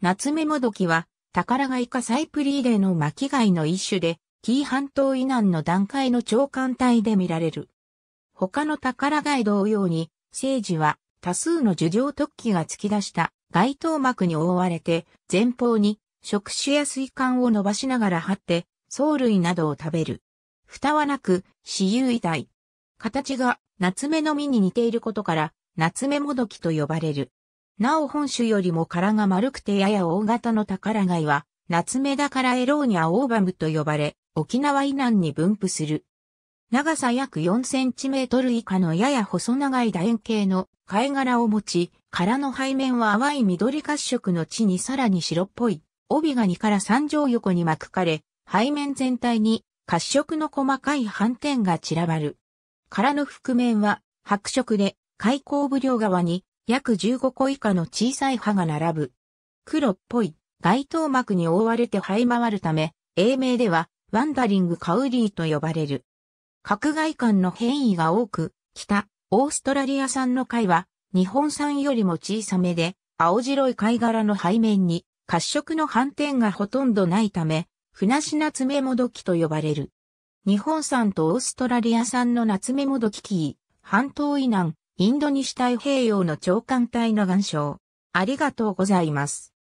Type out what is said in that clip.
夏目もどきは、宝がイカサイプリーレの巻貝の一種で、紀伊半島以南の段階の長官帯で見られる。他の宝貝同様に、聖児は多数の樹状突起が突き出した該頭膜に覆われて、前方に触手や水管を伸ばしながら張って、藻類などを食べる。蓋はなく、死有遺体。形が夏目の実に似ていることから、夏目もどきと呼ばれる。なお本種よりも殻が丸くてやや大型の宝貝は、夏目だからエローニャオーバムと呼ばれ、沖縄以南に分布する。長さ約4センチメートル以下のやや細長い楕円形の貝殻を持ち、殻の背面は淡い緑褐色の地にさらに白っぽい、帯が2から3畳横に巻かれ、背面全体に褐色の細かい斑点が散らばる。殻の覆面は白色で、開口部両側に約15個以下の小さい葉が並ぶ。黒っぽい外頭膜に覆われて這い回るため、英名ではワンダリングカウリーと呼ばれる。格外観の変異が多く、北、オーストラリア産の貝は日本産よりも小さめで、青白い貝殻の背面に褐色の斑点がほとんどないため、船しなつめもどきと呼ばれる。日本産とオーストラリア産の夏目もどきキー、半島以南、インド西太平洋の長官隊の岩礁。ありがとうございます。